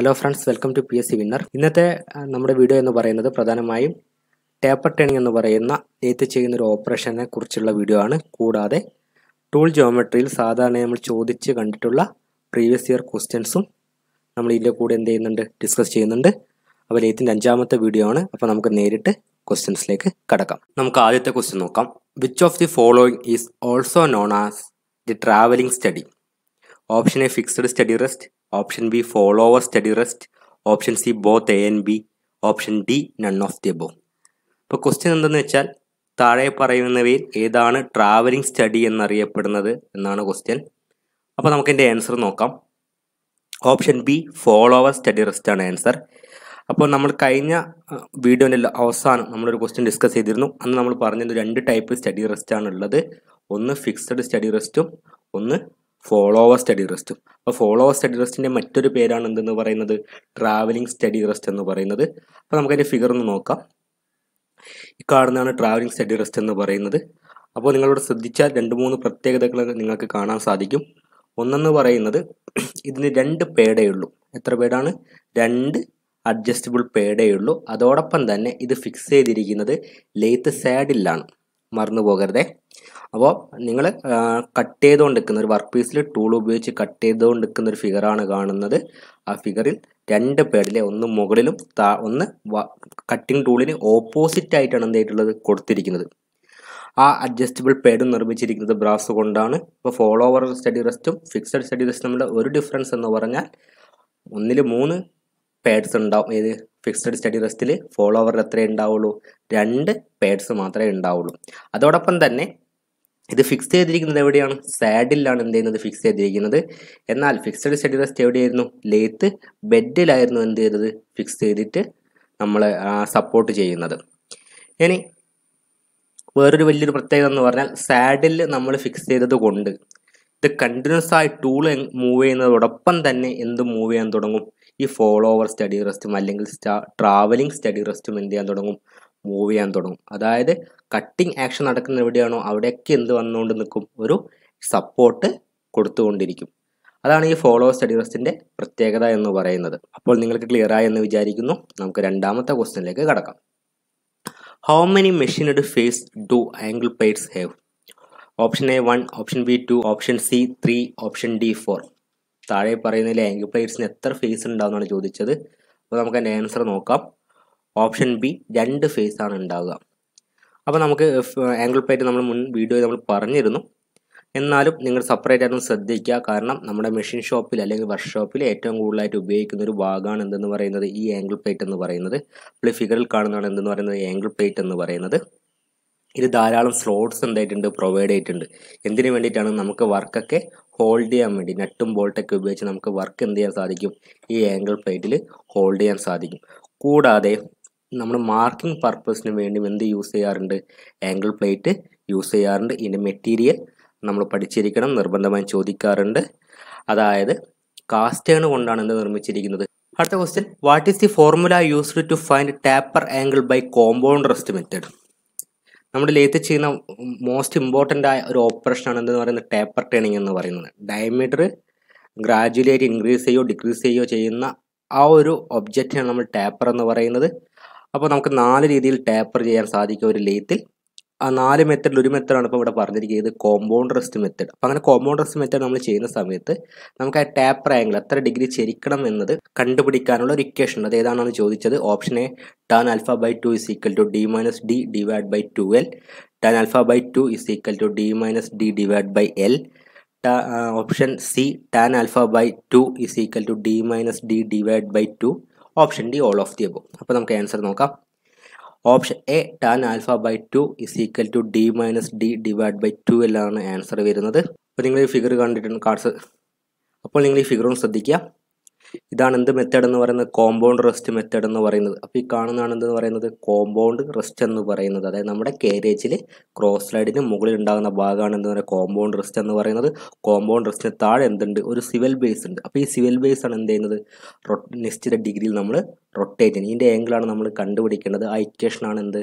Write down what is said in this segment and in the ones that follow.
hello friends welcome to P S C winner ഇന്നത്തെ നമ്മുടെ video എന്ന് പറയുന്നത് പ്രധാനമായും ടേപ്പർ ടേണിംഗ് എന്ന് പറയുന്ന നെയ്ത്ത് ചെയ്യുന്ന ഒരു ഓപ്പറേഷനെ കുറിച്ചുള്ള വീഡിയോ ആണ് കൂടാതെ ടൂൾ ജോമെട്രിയിൽ സാധാരണ നമ്മൾ ചോദിച്ച് കണ്ടിട്ടുള്ള പ്രീവിയസ് ഇയർ ക്വസ്റ്റ്യൻസും നമ്മൾ ഇതിൻ്റെ കൂടെ എന്ത് ചെയ്യുന്നുണ്ട് ഡിസ്കസ് ചെയ്യുന്നുണ്ട് അപ്പോൾ നെയ്ത്തിൻ്റെ അഞ്ചാമത്തെ വീഡിയോ ആണ് അപ്പോൾ നമുക്ക് നേരിട്ട് ക്വസ്റ്റ്യൻസിലേക്ക് കടക്കാം നമുക്ക് ആദ്യത്തെ ക്വസ്റ്റ്യൻ നോക്കാം which of the following is also known as the travelling steady option A fixed steady rest option B follower steady rest option C both A and B option D none of the above ഇപ്പോൾ question എന്തെന്ന് വെച്ചാൽ താഴെ പറയുന്നവയിൽ ഏതാണ് travelling study എന്നറിയപ്പെടുന്നത് എന്നാണ് question അപ്പോൾ നമുക്ക് എൻ്റെ ആൻസർ നോക്കാം option B follower steady rest ആണ് ആൻസർ അപ്പോൾ നമ്മൾ കഴിഞ്ഞ വീഡിയോൻ്റെ അവസാനം നമ്മളൊരു ക്വസ്റ്റ്യൻ ഡിസ്കസ് ചെയ്തിരുന്നു അന്ന് നമ്മൾ പറഞ്ഞത് രണ്ട് ടൈപ്പ് സ്റ്റഡി റെസ്റ്റ് ആണ് ഉള്ളത് ഒന്ന് ഫിക്സഡ് സ്റ്റഡി റെസ്റ്റും ഒന്ന് ഫോളോ ഓവർ സ്റ്റഡി റെസ്റ്റ് അപ്പോൾ ഫോളോ ഓവർ സ്റ്റഡി റെസ്റ്റിൻ്റെ മറ്റൊരു പേരാണ് എന്തെന്ന് പറയുന്നത് ട്രാവലിംഗ് സ്റ്റഡി റെസ്റ്റ് എന്ന് പറയുന്നത് അപ്പോൾ നമുക്കതിൻ്റെ ഫിഗർ ഒന്ന് നോക്കാം ഈ കാണുന്നതാണ് ട്രാവലിംഗ് സ്റ്റഡി റെസ്റ്റ് എന്ന് പറയുന്നത് അപ്പോൾ നിങ്ങളിവിടെ ശ്രദ്ധിച്ചാൽ രണ്ട് മൂന്ന് പ്രത്യേകതകൾ നിങ്ങൾക്ക് കാണാൻ സാധിക്കും ഒന്നെന്ന് പറയുന്നത് ഇതിന് രണ്ട് ഉള്ളൂ എത്ര പേടാണ് രണ്ട് അഡ്ജസ്റ്റബിൾ ഉള്ളൂ അതോടൊപ്പം തന്നെ ഇത് ഫിക്സ് ചെയ്തിരിക്കുന്നത് ലേത്ത് സാഡിലാണ് മറന്നു പോകരുതേ അപ്പോൾ നിങ്ങൾ കട്ട് ചെയ്തുകൊണ്ടിരിക്കുന്ന ഒരു വർക്ക് പീസിൽ ടൂൾ ഉപയോഗിച്ച് കട്ട് ചെയ്തുകൊണ്ടിരിക്കുന്ന ഒരു ഫിഗറാണ് കാണുന്നത് ആ ഫിഗറിൽ രണ്ട് പേഡിലെ ഒന്ന് മുകളിലും താ ഒന്ന് കട്ടിംഗ് ടൂളിന് ഓപ്പോസിറ്റ് ആയിട്ടാണ് എന്തായിട്ടുള്ളത് കൊടുത്തിരിക്കുന്നത് ആ അഡ്ജസ്റ്റബിൾ പേഡും നിർമ്മിച്ചിരിക്കുന്നത് ബ്രാസ് കൊണ്ടാണ് ഇപ്പോൾ ഫോളോവർ സ്റ്റഡി റെസ്റ്റും ഫിക്സഡ് സ്റ്റഡി റെസ്റ്റും തമ്മിലുള്ള ഒരു ഡിഫറൻസ് എന്ന് പറഞ്ഞാൽ ഒന്നിൽ മൂന്ന് പേഡ്സ് ഉണ്ടാവും ഏത് ഫിക്സഡ് സ്റ്റഡി റെസ്റ്റിൽ ഫോളോവർ എത്രയേ ഉണ്ടാവുള്ളൂ രണ്ട് പേഡ്സ് മാത്രമേ ഉണ്ടാവുള്ളൂ അതോടൊപ്പം തന്നെ ഇത് ഫിക്സ് ചെയ്തിരിക്കുന്നത് എവിടെയാണ് സാഡിലാണ് എന്ത് ചെയ്യുന്നത് ഫിക്സ് ചെയ്തിരിക്കുന്നത് എന്നാൽ ഫിക്സഡ് സ്റ്റഡി റെസ്റ്റ് എവിടെയായിരുന്നു ലേത്ത് ബെഡിലായിരുന്നു എന്ത് ചെയ്തത് ഫിക്സ് ചെയ്തിട്ട് നമ്മൾ സപ്പോർട്ട് ചെയ്യുന്നത് ഇനി വേറൊരു വലിയൊരു പ്രത്യേകത എന്ന് പറഞ്ഞാൽ സാഡിൽ നമ്മൾ ഫിക്സ് ചെയ്തത് കൊണ്ട് ഇത് കണ്ടിന്യൂസ് ആയി ടൂൾ മൂവ് ചെയ്യുന്നതോടൊപ്പം തന്നെ എന്ത് മൂവ് ചെയ്യാൻ തുടങ്ങും ഈ ഫോളോ ഓവർ സ്റ്റഡി റെസ്റ്റും അല്ലെങ്കിൽ സ്റ്റാ ട്രാവലിംഗ് സ്റ്റഡി റെസ്റ്റും എന്ത് ചെയ്യാൻ തുടങ്ങും മൂവ് ചെയ്യാൻ തുടങ്ങും അതായത് കട്ടിംഗ് ആക്ഷൻ നടക്കുന്ന എവിടെയാണോ അവിടെയൊക്കെ എന്ത് വന്നുകൊണ്ട് നിൽക്കും ഒരു സപ്പോർട്ട് കൊടുത്തുകൊണ്ടിരിക്കും അതാണ് ഈ ഫോളോ സ്റ്റഡി റെസ്റ്റിൻ്റെ പ്രത്യേകത എന്ന് പറയുന്നത് അപ്പോൾ നിങ്ങൾക്ക് ക്ലിയർ ആയി എന്ന് വിചാരിക്കുന്നു നമുക്ക് രണ്ടാമത്തെ ക്വസ്റ്റ്യനിലേക്ക് കടക്കാം how many machined face do angle pads have option A one option B two option C three option D four താഴെ പറയുന്ന ലാങ്ക് പ്ലേറ്റ്സിന് എത്ര ഫേസ് ഉണ്ടാവുമെന്നാണ് ചോദിച്ചത് അപ്പോൾ നമുക്ക് അതിൻ്റെ ആൻസർ നോക്കാം ഓപ്ഷൻ ബി രണ്ട് ഫേസ് ആണ് ഉണ്ടാവുക അപ്പോൾ നമുക്ക് ആംഗിൾ പ്ലേറ്റ് നമ്മൾ മുൻ വീഡിയോയിൽ നമ്മൾ പറഞ്ഞിരുന്നു എന്നാലും നിങ്ങൾ സെപ്പറേറ്റ് ആയിട്ടൊന്ന് ശ്രദ്ധിക്കുക കാരണം നമ്മുടെ മെഷീൻ ഷോപ്പിൽ അല്ലെങ്കിൽ വർക്ക് ഷോപ്പിൽ ഏറ്റവും കൂടുതലായിട്ട് ഉപയോഗിക്കുന്ന ഒരു ഭാഗമാണ് എന്തെന്ന് പറയുന്നത് ഈ ആംഗിൾ പ്ലേറ്റ് എന്ന് പറയുന്നത് അപ്പോൾ ഫിഗറിൽ കാണുന്നതാണ് എന്തെന്ന് പറയുന്നത് ആംഗിൾ പ്ലേറ്റ് എന്ന് പറയുന്നത് ഇത് ധാരാളം സ്ലോട്ട്സ് എന്തായിട്ടുണ്ട് പ്രൊവൈഡ് ചെയ്തിട്ടുണ്ട് എന്തിനു വേണ്ടിയിട്ടാണ് നമുക്ക് വർക്കൊക്കെ ഹോൾഡ് ചെയ്യാൻ വേണ്ടി നട്ടും ബോൾട്ടൊക്കെ ഉപയോഗിച്ച് നമുക്ക് വർക്ക് എന്ത് ചെയ്യാൻ സാധിക്കും ഈ ആംഗിൾ പ്ലേറ്റിൽ ഹോൾഡ് ചെയ്യാൻ സാധിക്കും കൂടാതെ നമ്മൾ മാർക്കിംഗ് പർപ്പസിന് വേണ്ടി എന്ത് യൂസ് ചെയ്യാറുണ്ട് ആംഗിൾ പ്ലേറ്റ് യൂസ് ചെയ്യാറുണ്ട് ഇതിൻ്റെ മെറ്റീരിയൽ നമ്മൾ പഠിച്ചിരിക്കണം നിർബന്ധമായി ചോദിക്കാറുണ്ട് അതായത് കാസ്റ്റേൺ കൊണ്ടാണ് എന്ത് നിർമ്മിച്ചിരിക്കുന്നത് അടുത്ത question what is the formula used to find taper angle by compound rest method നമ്മുടെ ലേത്ത് ചെയ്യുന്ന മോസ്റ്റ് ഇമ്പോർട്ടൻ്റ് ആയ ഒരു ഓപ്പറേഷൻ ആണ് എന്ന് പറയുന്നത് ടേപ്പർ ടേണിംഗ് എന്ന് പറയുന്നത് ഡയമീറ്റർ ഗ്രാജുവലി ആയിട്ട് ഇൻക്രീസ് ചെയ്യോ ഡിക്രീസ് ചെയ്യോ ചെയ്യുന്ന ആ ഒരു ഒബ്ജക്റ്റിനാണ് നമ്മൾ ടേപ്പർ എന്ന് പറയുന്നത് അപ്പോൾ നമുക്ക് നാല് രീതിയിൽ ടേപ്പർ ചെയ്യാൻ സാധിക്കും ഒരു ലേത്തിൽ ആ നാല് മെത്തഡിൽ ഒരു മെത്തഡാണ് ഇപ്പോൾ ഇവിടെ പറഞ്ഞിരിക്കുന്നത് കോമ്പൗണ്ട് റെസ്റ്റ് മെത്തഡ് അപ്പോൾ അങ്ങനെ കോമ്പൗണ്ട് റെസ്റ്റ് മെത്തഡ് നമ്മൾ ചെയ്യുന്ന സമയത്ത് നമുക്ക് ആ ടാപ്പ് ആംഗിൾ എത്ര ഡിഗ്രി ചരിക്കണം എന്നത് കണ്ടുപിടിക്കാനുള്ള ഒരു ഇക്വേഷൻ അത് ഏതാണെന്ന് ചോദിച്ചത് option A tan alpha by two is equal to D minus D divide by two L tan alpha by two is equal to D minus D divide by L option C tan alpha by two is equal to D minus D divide by two option D all of the above അപ്പോൾ നമുക്ക് answer നോക്കാം option A tan alpha by two is equal to D minus D divide by two എല്ലാണ് answer വരുന്നത് അപ്പോൾ നിങ്ങൾ ഈ figure കണ്ടിട്ടുണ്ട് cards അപ്പോൾ നിങ്ങൾ ഈ ഫിഗറും ശ്രദ്ധിക്കുക ഇതാണ് എന്ത് മെത്തേഡ് എന്ന് പറയുന്നത് കോമ്പൗണ്ട് റെസ്റ്റ് മെത്തേഡ് എന്ന് പറയുന്നത് അപ്പോൾ ഈ കാണുന്നതാണ് എന്തെന്ന് പറയുന്നത് കോമ്പൗണ്ട് റെസ്റ്റ് എന്ന് പറയുന്നത് അതായത് നമ്മുടെ കേരേജിൽ ക്രോസ് സ്ലൈഡിന് മുകളിൽ ഉണ്ടാകുന്ന ഭാഗമാണ് എന്ന് പറയുന്നത് കോമ്പൗണ്ട് റെസ്റ്റ് എന്ന് പറയുന്നത് കോമ്പൗണ്ട് റെസ്റ്റിന് താഴെ എന്തുണ്ട് ഒരു സിവൽ ബേസ് ഉണ്ട് അപ്പോൾ ഈ സിവൽ ബേസ് ആണ് എന്ത് ചെയ്യുന്നത് നിശ്ചിത ഡിഗ്രിയിൽ നമ്മൾ റൊട്ടേറ്റ് ഇതിൻ്റെ ആംഗിളാണ് നമ്മൾ കണ്ടുപിടിക്കേണ്ടത് ആ ഇക്വേഷനാണ് എന്ത്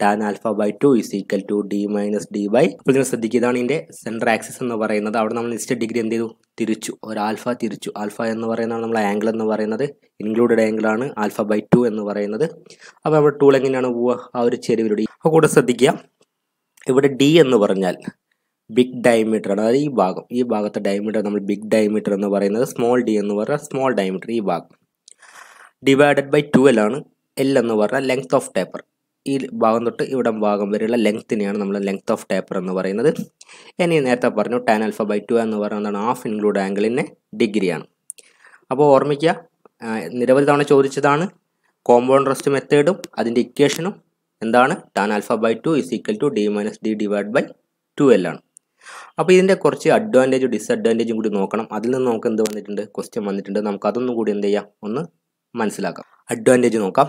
tan alpha by two is equal to D minus D by അപ്പോൾ നിങ്ങൾ ശ്രദ്ധിക്കുക ഇതാണ് ഇതിൻ്റെ സെൻട്രൽ ആക്സിസ് എന്ന് പറയുന്നത് അവിടെ നമ്മൾ ഇൻസ്റ്റഡ് ഡിഗ്രി എന്ത് ചെയ്തു തിരിച്ചു ഒരു ആൽഫ തിരിച്ചു ആൽഫ എന്ന് പറയുന്നതാണ് നമ്മൾ ആംഗിൾ എന്ന് പറയുന്നത് ഇൻക്ലൂഡഡ് ആംഗിളാണ് ആൽഫ ബൈ ടു എന്ന് പറയുന്നത് അപ്പോൾ നമ്മുടെ ടൂൾ എങ്ങനെയാണ് പോവുക ആ ഒരു ചെരുവിലൂടെ അപ്പോൾ കൂടെ ശ്രദ്ധിക്കുക ഇവിടെ ഡി എന്ന് പറഞ്ഞാൽ ബിഗ് ഡയമീറ്റർ ആണ് അതായത് ഈ ഭാഗം ഈ ഭാഗത്തെ ഡയമീറ്റർ നമ്മൾ ബിഗ് ഡയമീറ്റർ എന്ന് പറയുന്നത് സ്മോൾ ഡി എന്ന് പറഞ്ഞാൽ സ്മോൾ ഡയമീറ്റർ ഈ ഭാഗം ഡിവൈഡഡ് ബൈ ട്വൽവ് ആണ് എൽ എന്ന് പറഞ്ഞാൽ ലെങ്ത് ഓഫ് ടേപ്പർ ഈ ഭാഗം തൊട്ട് ഇവിടെ ഭാഗം വരെയുള്ള ലെങ്ത്തിനെയാണ് നമ്മൾ ലെങ്ത് ഓഫ് ടേപ്പർ എന്ന് പറയുന്നത് ഇനി നേരത്തെ പറഞ്ഞു ടാൻ അൽഫ ബൈ ടു എന്ന് പറയുന്നതാണ് ഹാഫ് ഇൻക്ലൂഡ് ആംഗിളിൻ്റെ ഡിഗ്രിയാണ് അപ്പോൾ ഓർമ്മിക്കുക നിരവധി തവണ ചോദിച്ചതാണ് കോമ്പൗണ്ട് റെസ്റ്റ് മെത്തേഡും അതിൻ്റെ ഇക്വേഷനും എന്താണ് tan alpha by two is equal to D minus D divide by two L ആണ് അപ്പോൾ ഇതിൻ്റെ കുറച്ച് അഡ്വാൻറ്റേജും ഡിസ്അഡ്വാൻറ്റേജും കൂടി നോക്കണം അതിൽ നിന്ന് നമുക്ക് എന്ത് വന്നിട്ടുണ്ട് ക്വസ്റ്റ്യൻ വന്നിട്ടുണ്ട് നമുക്ക് അതൊന്നും കൂടി എന്ത് ചെയ്യാം ഒന്ന് മനസ്സിലാക്കാം അഡ്വാൻറ്റേജ് നോക്കാം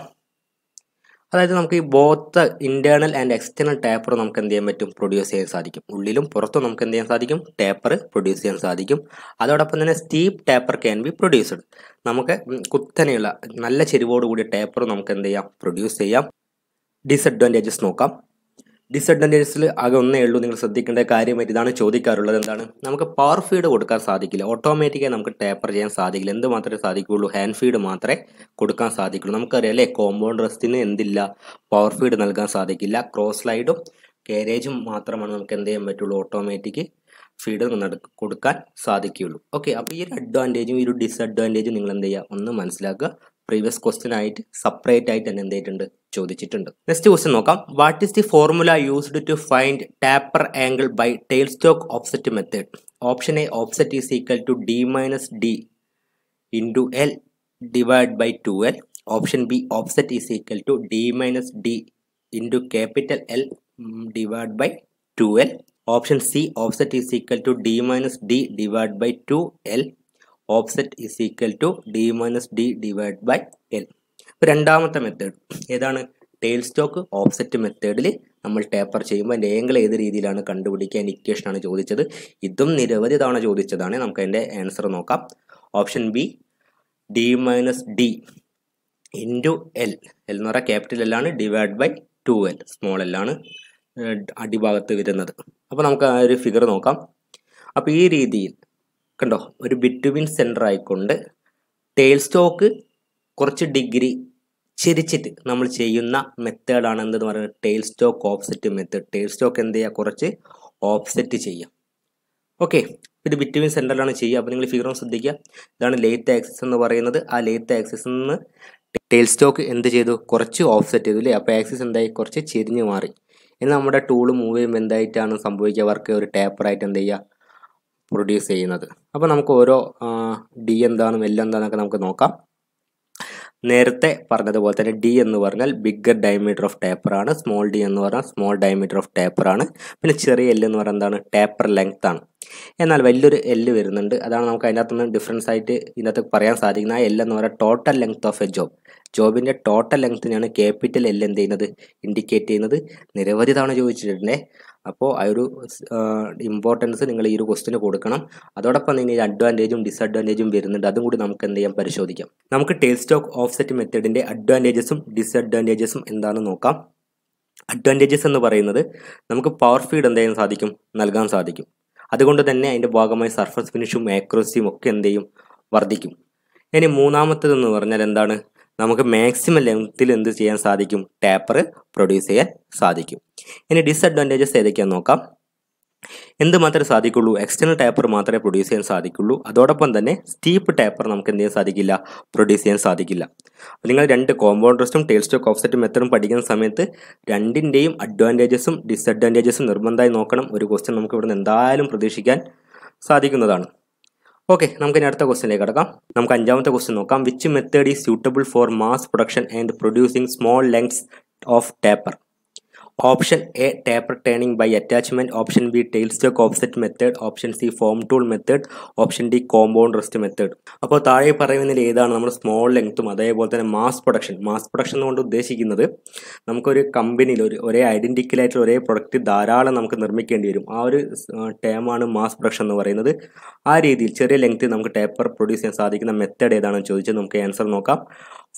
അതായത് നമുക്ക് ഈ both internal and external taper നമുക്ക് എന്ത് ചെയ്യാൻ പറ്റും പ്രൊഡ്യൂസ് ചെയ്യാൻ സാധിക്കും ഉള്ളിലും പുറത്തും നമുക്ക് എന്ത് ചെയ്യാൻ സാധിക്കും ടേപ്പർ പ്രൊഡ്യൂസ് ചെയ്യാൻ സാധിക്കും അതോടൊപ്പം തന്നെ steep taper can be produced നമുക്ക് കുത്തനെയുള്ള നല്ല ചെരുവോടുകൂടിയ ടേപ്പർ നമുക്ക് എന്ത് ചെയ്യാം പ്രൊഡ്യൂസ് ചെയ്യാം ഡിസഡ്വാൻറ്റേജസ് നോക്കാം ഡിസഡ്വാൻറ്റേജസിൽ ആകെ ഒന്നേ ഉള്ളൂ നിങ്ങൾ ശ്രദ്ധിക്കേണ്ട കാര്യമായിട്ട് ഇതാണ് ചോദിക്കാറുള്ളത് എന്താണ് നമുക്ക് പവർ ഫീഡ് കൊടുക്കാൻ സാധിക്കില്ല ഓട്ടോമാറ്റിക്കായി നമുക്ക് ടേപ്പർ ചെയ്യാൻ സാധിക്കില്ല എന്ത് മാത്രമേ സാധിക്കുകയുള്ളൂ ഹാൻഡ് ഫീഡ് മാത്രമേ കൊടുക്കാൻ സാധിക്കുള്ളൂ നമുക്കറിയാം അല്ലേ കോമ്പൗണ്ട് റെസ്റ്റിന് എന്തില്ല പവർ ഫീഡ് നൽകാൻ സാധിക്കില്ല ക്രോസ് ലൈഡും കാരേജും മാത്രമാണ് നമുക്ക് എന്ത് ചെയ്യാൻ പറ്റുള്ളൂ ഓട്ടോമാറ്റിക്ക് ഫീഡ് കൊടുക്കാൻ സാധിക്കുകയുള്ളൂ ഓക്കെ അപ്പോൾ ഈ ഒരു അഡ്വാൻറ്റേജും ഈ ഒരു ഡിസഡ്വാൻറ്റേജും നിങ്ങൾ എന്ത് ചെയ്യുക ഒന്ന് മനസ്സിലാക്കുക പ്രീവിയസ് ക്വസ്റ്റ്യൻ ആയിട്ട് സെപ്പറേറ്റ് ആയിട്ട് തന്നെ എന്ത് ചെയ്തിട്ടുണ്ട് ചോദിച്ചിട്ടുണ്ട് നെക്സ്റ്റ് ക്വസ്റ്റ്യൻ നോക്കാം what is the formula used to find taper angle by tail stock offset method option A offset is equal to D minus D into L divide by two L option B offset is equal to D minus D into capital L divide by two L option C offset is equal to D minus D divide by two L offset is equal to D minus D divide by L രണ്ടാമത്തെ method ഏതാണ് tail stock offset മെത്തേഡിൽ നമ്മൾ taper ചെയ്യുമ്പോൾ അതിൻ്റെ ഏങ്കിൾ ഏത് രീതിയിലാണ് കണ്ടുപിടിക്കുക ഇക്വേഷനാണ് ചോദിച്ചത് ഇതും നിരവധി തവണ ചോദിച്ചതാണ് നമുക്ക് അതിൻ്റെ ആൻസർ നോക്കാം option B D minus D into L L എന്ന് പറഞ്ഞാൽ ക്യാപിറ്റൽ എല്ലാണ് divide by two L small എല്ലാണ് അടിഭാഗത്ത് വരുന്നത് അപ്പോൾ നമുക്ക് ആ ഒരു ഫിഗർ നോക്കാം അപ്പോൾ ഈ രീതിയിൽ കണ്ടോ ഒരു ബിറ്റ്വീൻ സെൻറ്റർ ആയിക്കൊണ്ട് ടേൽ സ്റ്റോക്ക് കുറച്ച് ഡിഗ്രി ചിരിച്ചിട്ട് നമ്മൾ ചെയ്യുന്ന മെത്തേഡാണ് എന്തെന്ന് പറയുന്നത് tale stock offset method tailstock എന്ത് ചെയ്യുക കുറച്ച് ഓഫ്സെറ്റ് ചെയ്യാം ഓക്കെ ഇത് ബിറ്റ്വീൻ സെൻറ്ററിലാണ് ചെയ്യുക അപ്പോൾ നിങ്ങൾ ഫിഗറും ശ്രദ്ധിക്കുക ഇതാണ് ലേറ്റ് ആക്സിസ് എന്ന് പറയുന്നത് ആ ലേറ്റ് ആക്സിസിൽ നിന്ന് ടേൽ സ്റ്റോക്ക് എന്ത് ചെയ്തു കുറച്ച് ഓഫ്സെറ്റ് ചെയ്തു അല്ലേ അപ്പോൾ ആക്സിസ് എന്തായി കുറച്ച് ചെരിഞ്ഞ് മാറി ഇനി നമ്മുടെ ടൂൾ മൂവ് ചെയ്യുമ്പോൾ എന്തായിട്ടാണ് സംഭവിക്കുക വർക്ക് ഒരു ടേപ്പറായിട്ട് എന്ത് ചെയ്യുക പ്രൊഡ്യൂസ് ചെയ്യുന്നത് അപ്പോൾ നമുക്ക് ഓരോ ഡി എന്താണെന്നും എൽ എന്താണെന്നൊക്കെ നമുക്ക് നോക്കാം നേരത്തെ പറഞ്ഞതുപോലെ തന്നെ ഡി എന്ന് പറഞ്ഞാൽ ബിഗ്ഗർ ഡയമീറ്റർ ഓഫ് ടേപ്പർ ആണ് സ്മോൾ ഡി എന്ന് പറഞ്ഞാൽ സ്മോൾ ഡയമീറ്റർ ഓഫ് ടേപ്പർ ആണ് പിന്നെ ചെറിയ എൽ എന്ന് പറയുന്നത് എന്താണ് ടേപ്പർ ലെങ്ത് ആണ് എന്നാൽ വലിയൊരു എല്ല് വരുന്നുണ്ട് അതാണ് നമുക്ക് അതിനകത്തുനിന്ന് ഡിഫറൻസ് ആയിട്ട് ഇതിനകത്ത് പറയാൻ സാധിക്കുന്ന ആ എൽ എന്ന് പറയുന്നത് total length of a job ജോബിൻ്റെ ടോട്ടൽ ലെങ്ത്തിനെയാണ് ക്യാപിറ്റൽ എൽ എന്ത് ചെയ്യുന്നത് ഇൻഡിക്കേറ്റ് ചെയ്യുന്നത് നിരവധി തവണ ചോദിച്ചിട്ടുണ്ടേ അപ്പോൾ ആ ഒരു ഇമ്പോർട്ടൻസ് നിങ്ങൾ ഈ ഒരു ക്വസ്റ്റിന് കൊടുക്കണം അതോടൊപ്പം തന്നെ ഇതിൻ്റെ അഡ്വാൻറ്റേജും ഡിസ്അഡ്വാൻറ്റേജും വരുന്നുണ്ട് അതും കൂടി നമുക്ക് എന്ത് ചെയ്യാം പരിശോധിക്കാം നമുക്ക് ടേൽ സ്റ്റോക്ക് ഓഫ്സെറ്റ് മെത്തേഡിൻ്റെ അഡ്വാൻറ്റേജസും ഡിസ്അഡ്വാൻറ്റേജസും എന്താണെന്ന് നോക്കാം അഡ്വാൻറ്റേജസ് എന്ന് പറയുന്നത് നമുക്ക് പവർ ഫീഡ് എന്ത് ചെയ്യാൻ സാധിക്കും നൽകാൻ സാധിക്കും അതുകൊണ്ട് തന്നെ അതിൻ്റെ ഭാഗമായി സർഫസ് ഫിനിഷും ആക്രോസിയും ഒക്കെ എന്ത് ചെയ്യും വർദ്ധിക്കും ഇനി മൂന്നാമത്തേതെന്ന് പറഞ്ഞാൽ എന്താണ് നമുക്ക് മാക്സിമം ലെങ്ത്തിൽ എന്ത് ചെയ്യാൻ സാധിക്കും ടേപ്പർ പ്രൊഡ്യൂസ് ചെയ്യാൻ സാധിക്കും ഇനി ഡിസ്അഡ്വാൻറ്റേജസ് ഏതൊക്കെയാണെന്ന് നോക്കാം എന്ത് മാത്രമേ സാധിക്കുള്ളൂ എക്സ്റ്റേണൽ ടേപ്പർ മാത്രമേ പ്രൊഡ്യൂസ് ചെയ്യാൻ സാധിക്കുള്ളൂ അതോടൊപ്പം തന്നെ സ്റ്റീപ്പ് ടേപ്പർ നമുക്ക് എന്ത് ചെയ്യാൻ സാധിക്കില്ല പ്രൊഡ്യൂസ് ചെയ്യാൻ സാധിക്കില്ല നിങ്ങൾ രണ്ട് കോമ്പൗണ്ട് റെസ്റ്റും ടെയിൽ സ്റ്റോക്ക് ഓഫ്സെറ്റും മെത്തഡും പഠിക്കുന്ന സമയത്ത് രണ്ടിൻ്റെയും അഡ്വാൻറ്റേജസും ഡിസ്അഡ്വാൻറ്റേജസും നിർബന്ധമായി നോക്കണം ഒരു ക്വസ്റ്റ്യൻ നമുക്ക് നിന്ന് എന്തായാലും പ്രതീക്ഷിക്കാൻ സാധിക്കുന്നതാണ് ഓക്കെ നമുക്ക് ഇനി അടുത്ത ക്വസ്റ്റിനിലേക്ക് കിടക്കാം നമുക്ക് അഞ്ചാമത്തെ ക്വസ്റ്റ്യൻ നോക്കാം which method is suitable for mass production and producing small lengths of taper option A taper turning by attachment option B tail stock offset method option C form tool method option D compound rest method അപ്പോൾ താഴെ പറയുന്നതിൽ ഏതാണ് നമ്മൾ small ലെങ്ത്തും അതേപോലെ തന്നെ mass production mass production കൊണ്ട് ഉദ്ദേശിക്കുന്നത് നമുക്കൊരു കമ്പനിയിൽ ഒരു ഒരേ ഐഡൻറ്റിക്കലായിട്ടുള്ള ഒരേ പ്രൊഡക്റ്റ് ധാരാളം നമുക്ക് നിർമ്മിക്കേണ്ടി വരും ആ ഒരു ടേമാണ് മാസ് പ്രൊഡക്ഷൻ എന്ന് പറയുന്നത് ആ രീതിയിൽ ചെറിയ ലെങ്ത്തിൽ നമുക്ക് ടേപ്പർ പ്രൊഡ്യൂസ് ചെയ്യാൻ സാധിക്കുന്ന മെത്തേഡ് ഏതാണെന്ന് ചോദിച്ചാൽ നമുക്ക് ആൻസർ നോക്കാം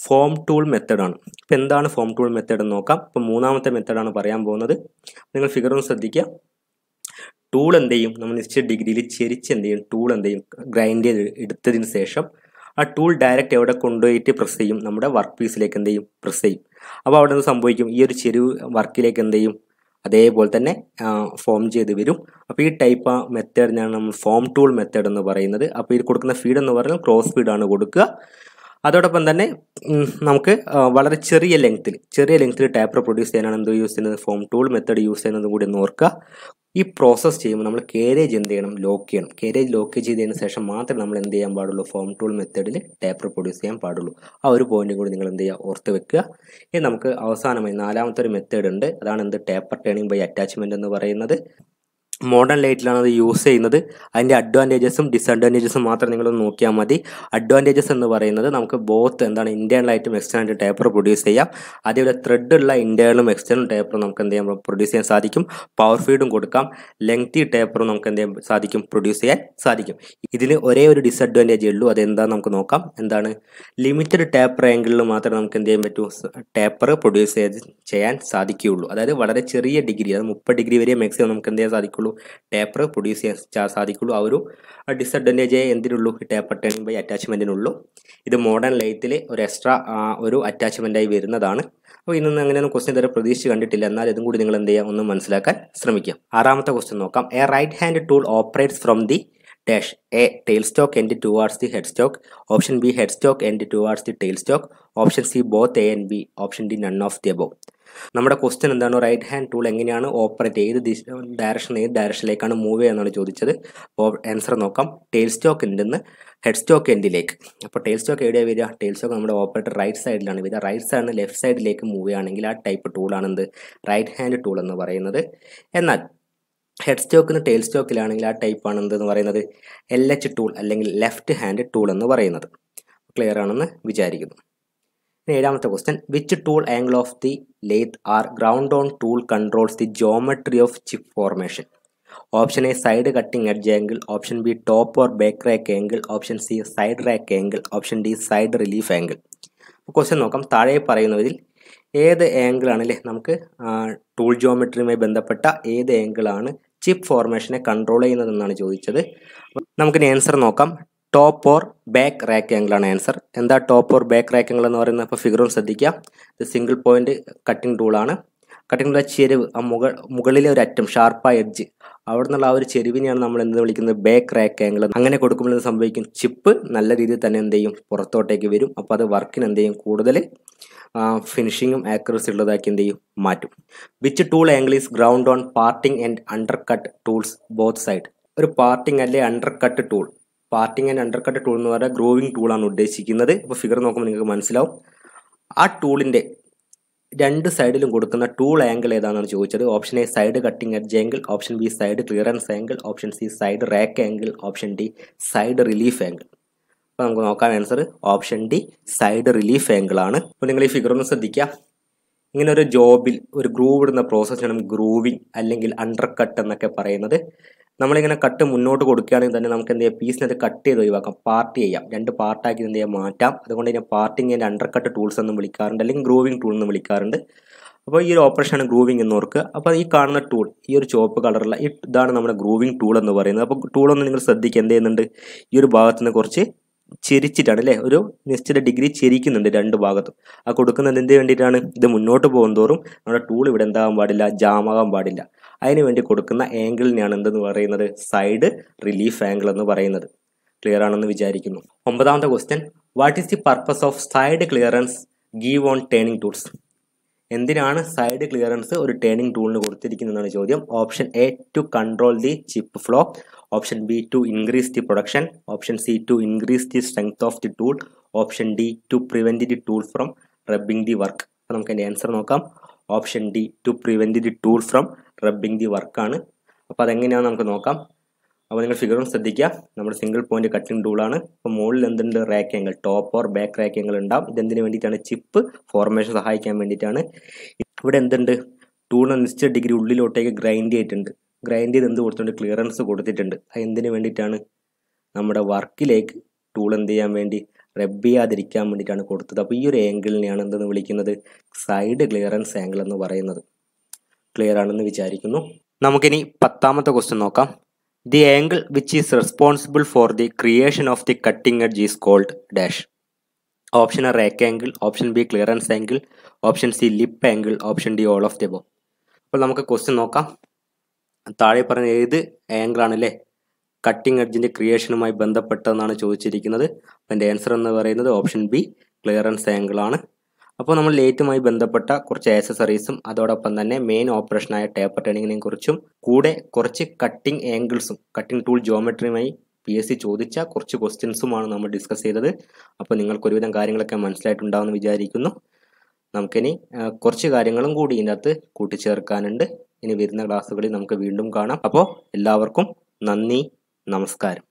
ഫോം ടൂൾ മെത്തേഡാണ് ഇപ്പം എന്താണ് ഫോം ടൂൾ മെത്തേഡ് എന്ന് നോക്കാം ഇപ്പം മൂന്നാമത്തെ മെത്തേഡാണ് പറയാൻ പോകുന്നത് നിങ്ങൾ ഫിഗർ ഒന്ന് ശ്രദ്ധിക്കുക ടൂൾ എന്ത് ചെയ്യും നമ്മൾ നിശ്ചിത ഡിഗ്രിയിൽ ചെരിച്ച് എന്ത് ചെയ്യും ടൂൾ എന്ത് ചെയ്യും ഗ്രൈൻഡ് ചെയ്ത് എടുത്തതിന് ശേഷം ആ ടൂൾ ഡയറക്റ്റ് എവിടെ കൊണ്ടുപോയിട്ട് പ്രസ് ചെയ്യും നമ്മുടെ വർക്ക് പീസിലേക്ക് എന്ത് ചെയ്യും പ്രസ് ചെയ്യും അപ്പോൾ അവിടെ നിന്ന് സംഭവിക്കും ഈ ഒരു ചെരുവ് വർക്കിലേക്ക് എന്ത് ചെയ്യും അതേപോലെ തന്നെ ഫോം ചെയ്ത് വരും അപ്പോൾ ഈ ടൈപ്പ് ആ മെത്തേഡിനാണ് നമ്മൾ ഫോം ടൂൾ മെത്തേഡ് എന്ന് പറയുന്നത് അപ്പോൾ ഇത് കൊടുക്കുന്ന ഫീഡ് എന്ന് പറഞ്ഞാൽ ക്രോസ് ഫീഡാണ് കൊടുക്കുക അതോടൊപ്പം തന്നെ നമുക്ക് വളരെ ചെറിയ ലെങ്ത്തിൽ ചെറിയ ലെങ്ത്തിൽ ടാപ്പർ പ്രൊഡ്യൂസ് ചെയ്യാനാണ് എന്ത് യൂസ് ചെയ്യുന്നത് ഫോം ടൂൾ മെത്തേഡ് യൂസ് ചെയ്യുന്നതും കൂടി ഒന്ന് ഓർക്കുക ഈ പ്രോസസ്സ് ചെയ്യുമ്പോൾ നമ്മൾ കേരേജ് എന്ത് ചെയ്യണം ലോക്ക് ചെയ്യണം കേരേജ് ലോക്ക് ചെയ്തതിന് ശേഷം മാത്രമേ നമ്മൾ എന്ത് ചെയ്യാൻ പാടുള്ളൂ ഫോം ടൂൾ മെത്തേഡിൽ ടേപ്പർ പ്രൊഡ്യൂസ് ചെയ്യാൻ പാടുള്ളൂ ആ ഒരു പോയിന്റും കൂടി നിങ്ങൾ എന്ത് ചെയ്യുക ഓർത്ത് വെക്കുക ഇനി നമുക്ക് അവസാനമായി നാലാമത്തെ ഒരു മെത്തേഡ് ഉണ്ട് അതാണ് എന്ത് ടേപ്പർ ടേണിംഗ് ബൈ അറ്റാച്ച്മെന്റ് എന്ന് പറയുന്നത് മോഡേൺ ലൈറ്റിലാണ് അത് യൂസ് ചെയ്യുന്നത് അതിൻ്റെ അഡ്വാൻറ്റേജസും ഡിസഡ്വാൻറ്റേജസും മാത്രം നിങ്ങൾ നോക്കിയാൽ മതി അഡ്വാൻറ്റേജസ് എന്ന് പറയുന്നത് നമുക്ക് ബോത്ത് എന്താണ് ഇന്റേണൽ ലൈറ്റും എക്സ്റ്റേണൽ ടേപ്പർ പ്രൊഡ്യൂസ് ചെയ്യാം അതേപോലെ ത്രെഡുള്ള ഇന്റേണലും എക്സ്റ്റേണൽ ടേപ്പറും നമുക്ക് എന്ത് ചെയ്യാം പ്രൊഡ്യൂസ് ചെയ്യാൻ സാധിക്കും പവർ ഫീഡും കൊടുക്കാം ലെങ്തി ടേപ്പറും നമുക്ക് എന്ത് ചെയ്യാൻ സാധിക്കും പ്രൊഡ്യൂസ് ചെയ്യാൻ സാധിക്കും ഇതിന് ഒരേ ഒരു ഡിസഡ്വാൻറ്റേജേ ഉള്ളൂ അതെന്താണെന്ന് നമുക്ക് നോക്കാം എന്താണ് ലിമിറ്റഡ് ടേപ്പർ ആംഗിളിൽ മാത്രമേ നമുക്ക് എന്ത് ചെയ്യാൻ പറ്റൂ ടേപ്പർ പ്രൊഡ്യൂസ് ചെയ്യാൻ സാധിക്കുകയുള്ളൂ അതായത് വളരെ ചെറിയ ഡിഗ്രി അതായത് മുപ്പത് ഡിഗ്രി വരെ മാക്സിമം നമുക്ക് എന്ത് ചെയ്യാൻ സാധിക്കുള്ളൂ ടേപ്പർ പ്രൊഡ്യൂസ് ചെയ്യാൻ സാധിക്കുള്ളൂ ആ ഒരു ഡിസഡ്വാൻറ്റേജ് എന്തിനുള്ളൂ ടേപ്പർ ടേണിംഗ് ബൈ അറ്റാച്ച്മെൻറ്റിനുള്ളൂ ഇത് മോഡേൺ ലൈറ്റിൽ ഒരു എക്സ്ട്രാ ഒരു അറ്റാച്ച്മെൻറ്റായി വരുന്നതാണ് അപ്പോൾ ഇന്നും അങ്ങനെയൊന്നും ക്വസ്റ്റ്യൻ തരം പ്രതീക്ഷിച്ച് കണ്ടിട്ടില്ല എന്നാൽ ഇതും കൂടി നിങ്ങൾ എന്ത് ചെയ്യുക ഒന്ന് മനസ്സിലാക്കാൻ ശ്രമിക്കുക ആറാമത്തെ ക്വസ്റ്റ്യൻ നോക്കാം a right hand tool operates from the dash a tail stock end towards the head stock option B head stock end towards the tail stock option C both A and B option D none of the above നമ്മുടെ question എന്താണ് right hand tool എങ്ങനെയാണ് operate ചെയ്ത് ദിശ direction ഏത് ഡയറക്ഷനിലേക്കാണ് move ചെയ്യുന്നതാണ് ചോദിച്ചത് അപ്പോൾ answer നോക്കാം ടെയിൽ സ്റ്റോക്ക് എൻഡിൽ നിന്ന് ഹെഡ് സ്റ്റോക്ക് എൻഡിലേക്ക് അപ്പോൾ ടെയിൽ സ്റ്റോക്ക് എവിടെയാ വരിക ടെയിൽ സ്റ്റോക്ക് നമ്മുടെ ഓപ്പറേറ്റർ റൈറ്റ് സൈഡിലാണ് വരിക റൈറ്റ് സൈഡിൽ ലെഫ്റ്റ് സൈഡിലേക്ക് മൂവ് ചെയ്യുകയാണെങ്കിൽ ആ ടൈപ്പ് ആണ് എന്ത് റൈറ്റ് ഹാൻഡ് ടൂൾ എന്ന് പറയുന്നത് എന്നാൽ ഹെഡ് സ്റ്റോക്കിന് ടെയിൽ സ്റ്റോക്കിലാണെങ്കിൽ ആ ടൈപ്പ് ആണ് എന്തെന്ന് പറയുന്നത് എൽ എച്ച് ടൂൾ അല്ലെങ്കിൽ ലെഫ്റ്റ് ഹാൻഡ് ടൂൾ എന്ന് പറയുന്നത് ക്ലിയർ ആണെന്ന് വിചാരിക്കുന്നു ഏഴാമത്തെ question which tool angle of the lathe are ground on tool controls the geometry of chip formation option A side cutting edge angle option B top or back rake angle option C side rake angle option D side relief angle question നോക്കാം താഴെ പറയുന്നതിൽ ഏത് ആംഗിളാണ് അല്ലേ നമുക്ക് tool ജോമെട്രിയുമായി ബന്ധപ്പെട്ട ഏത് ആംഗിളാണ് chip ഫോർമേഷനെ control ചെയ്യുന്നതെന്നാണ് ചോദിച്ചത് നമുക്കിനി ആൻസർ നോക്കാം ടോപ്പ് ഓർ ബാക്ക് ആണ് ആൻസർ എന്താ ടോപ്പ് ഓർ ബാക്ക് റാക്കിയാങ്കിൾ എന്ന് പറയുന്നത് അപ്പോൾ ഫിഗറും ശ്രദ്ധിക്കുക ഇത് സിംഗിൾ പോയിന്റ് കട്ടിംഗ് ടൂളാണ് കട്ടിംഗ് ടൂൾ ചെരുവ് ആ മുകൾ മുകളിലെ ഒരു അറ്റം ഷാർപ്പായ എഡ്ജ് അവിടെ നിന്നുള്ള ആ ഒരു ചെരുവിനെയാണ് നമ്മൾ എന്ത് വിളിക്കുന്നത് ബാക്ക് റാക്ക് ആംഗിൾ അങ്ങനെ കൊടുക്കുമ്പോൾ എന്ത് സംഭവിക്കും ചിപ്പ് നല്ല രീതിയിൽ തന്നെ എന്ത് ചെയ്യും പുറത്തോട്ടേക്ക് വരും അപ്പോൾ അത് വർക്കിന് എന്ത് ചെയ്യും കൂടുതൽ ഫിനിഷിങ്ങും ആക്യുറസി ഉള്ളതാക്കി എന്ത് ചെയ്യും മാറ്റും which tool angle is ground on parting and under cut tools both side ഒരു പാർട്ടിംഗ് അല്ലെ under cut tool parting and undercut tool എന്ന് പറയുന്ന ഗ്രോവിങ് ടൂളാണ് ഉദ്ദേശിക്കുന്നത് അപ്പോൾ ഫിഗർ നോക്കുമ്പോൾ നിങ്ങൾക്ക് മനസ്സിലാവും ആ ടൂളിൻ്റെ രണ്ട് സൈഡിലും കൊടുക്കുന്ന ടൂൾ ആംഗിൾ ഏതാണെന്ന് ചോദിച്ചത് option A side cutting edge angle option B side clearance angle option C side rake angle option D side relief angle അപ്പോൾ നമുക്ക് നോക്കാം answer option D side relief angle ആണ് അപ്പോൾ നിങ്ങൾ ഈ ഫിഗർ ഒന്ന് ശ്രദ്ധിക്കുക ഇങ്ങനെ ഒരു ജോബിൽ ഒരു ഗ്രൂവ് ഇടുന്ന പ്രോസസ്സാണ് ഗ്രൂവിങ് അല്ലെങ്കിൽ അണ്ടർ കട്ട് എന്നൊക്കെ പറയുന്നത് നമ്മളിങ്ങനെ കട്ട് മുന്നോട്ട് കൊടുക്കുകയാണെങ്കിൽ തന്നെ നമുക്ക് എന്ത് ചെയ്യാം പീസിനത് കട്ട് ചെയ്ത് ഒഴിവാക്കാം പാർട്ട് ചെയ്യാം രണ്ട് പാർട്ടാക്കി എന്ത് ചെയ്യാം മാറ്റാം അതുകൊണ്ട് ഇതിനെ parting and under cut tools എന്നും വിളിക്കാറുണ്ട് അല്ലെങ്കിൽ ഗ്രൂവിംഗ് ടൂൾ എന്ന് വിളിക്കാറുണ്ട് അപ്പോൾ ഈ ഒരു ഓപ്പറേഷനാണ് ഗ്രൂവിംഗ് എന്ന് ഓർക്ക് അപ്പോൾ ഈ കാണുന്ന ടൂൾ ഈ ഒരു ചുവപ്പ് കളറുള്ള ഈ ഇതാണ് നമ്മുടെ ഗ്രൂവിംഗ് ടൂൾ എന്ന് പറയുന്നത് അപ്പോൾ ടൂളൊന്ന് നിങ്ങൾ ശ്രദ്ധിക്കുക എന്ത് ചെയ്യുന്നുണ്ട് ഈ ഒരു ഭാഗത്ത് നിന്ന് കുറച്ച് ചിരിച്ചിട്ടാണ് അല്ലേ ഒരു നിശ്ചിത ഡിഗ്രി ചിരിക്കുന്നുണ്ട് രണ്ട് ഭാഗത്തും ആ കൊടുക്കുന്നത് എന്തിനു വേണ്ടിയിട്ടാണ് ഇത് മുന്നോട്ട് പോകും നമ്മുടെ ടൂൾ ഇവിടെ എന്താകാൻ പാടില്ല ജാമാകാൻ പാടില്ല അതിനുവേണ്ടി കൊടുക്കുന്ന ആംഗിളിനെയാണ് എന്തെന്ന് പറയുന്നത് സൈഡ് റിലീഫ് ആംഗിൾ എന്ന് പറയുന്നത് ക്ലിയർ ആണെന്ന് വിചാരിക്കുന്നു ഒമ്പതാമത്തെ question what is the purpose of side clearance give on turning tools എന്തിനാണ് സൈഡ് ക്ലിയറൻസ് ഒരു ടേണിംഗ് ടൂളിന് എന്നാണ് ചോദ്യം option A to control the chip flow option B to increase the production option C to increase the strength of the tool option D to prevent the tool from rubbing the work നമുക്ക് അതിൻ്റെ answer നോക്കാം option D to prevent the tool from rubbing the വർക്കാണ് അപ്പോൾ അതെങ്ങനെയാണ് നമുക്ക് നോക്കാം അപ്പോൾ നിങ്ങൾ ഫിഗറും ശ്രദ്ധിക്കുക നമ്മുടെ സിംഗിൾ പോയിന്റ് കട്ടിംഗ് ടൂളാണ് അപ്പോൾ മുകളിൽ എന്തുണ്ട് rake angle top or back rake angle ഉണ്ടാവും ഇതെന്തിനു വേണ്ടിയിട്ടാണ് ചിപ്പ് ഫോർമേഷൻ സഹായിക്കാൻ വേണ്ടിയിട്ടാണ് ഇവിടെ എന്തുണ്ട് ടൂളിന് നിശ്ചിത ഡിഗ്രി ഉള്ളിലോട്ടേക്ക് ഗ്രൈൻഡ് ചെയ്തിട്ടുണ്ട് ഗ്രൈൻഡ് ചെയ്ത് എന്ത് കൊടുത്തിട്ടുണ്ട് ക്ലിയറൻസ് കൊടുത്തിട്ടുണ്ട് അത് എന്തിനു വേണ്ടിയിട്ടാണ് നമ്മുടെ വർക്കിലേക്ക് ടൂൾ എന്ത് ചെയ്യാൻ വേണ്ടി റെബ് ചെയ്യാതിരിക്കാൻ വേണ്ടിയിട്ടാണ് കൊടുത്തത് അപ്പോൾ ഈ ഒരു ആംഗിളിനെയാണ് എന്തെന്ന് വിളിക്കുന്നത് സൈഡ് ക്ലിയറൻസ് ആംഗിൾ എന്ന് പറയുന്നത് ക്ലിയർ ആണെന്ന് വിചാരിക്കുന്നു നമുക്കിനി പത്താമത്തെ ക്വസ്റ്റ്യൻ നോക്കാം the angle which is responsible for the creation of the cutting edge is called dash option A rake angle option B clearance angle option C lip angle option D all of the above അപ്പോൾ നമുക്ക് question നോക്കാം താഴെ പറഞ്ഞ ഏത് ആംഗിളാണല്ലേ cutting എഡ്ജിൻ്റെ ക്രിയേഷനുമായി ബന്ധപ്പെട്ടതെന്നാണ് ചോദിച്ചിരിക്കുന്നത് അപ്പം എൻ്റെ answer എന്ന് പറയുന്നത് ഓപ്ഷൻ ബി ക്ലിയറൻസ് ആംഗിൾ ആണ് അപ്പോൾ നമ്മൾ ലേറ്റുമായി ബന്ധപ്പെട്ട കുറച്ച് ആക്സസറീസും അതോടൊപ്പം തന്നെ മെയിൻ ഓപ്പറേഷനായ ടേപ്പർ ടേണിങ്ങിനെ കുറിച്ചും കൂടെ കുറച്ച് കട്ടിംഗ് ആംഗിൾസും കട്ടിംഗ് ടൂൾ ജോമെട്രിയുമായി പി എസ് സി ചോദിച്ച കുറച്ച് ക്വസ്റ്റ്യൻസുമാണ് നമ്മൾ ഡിസ്കസ് ചെയ്തത് അപ്പോൾ നിങ്ങൾക്ക് ഒരുവിധം കാര്യങ്ങളൊക്കെ മനസ്സിലായിട്ടുണ്ടാവുമെന്ന് വിചാരിക്കുന്നു നമുക്കിനി കുറച്ച് കാര്യങ്ങളും കൂടി അകത്ത് കൂട്ടിച്ചേർക്കാനുണ്ട് ഇനി വരുന്ന ക്ലാസ്സുകളിൽ നമുക്ക് വീണ്ടും കാണാം അപ്പോൾ എല്ലാവർക്കും നന്ദി നമസ്കാരം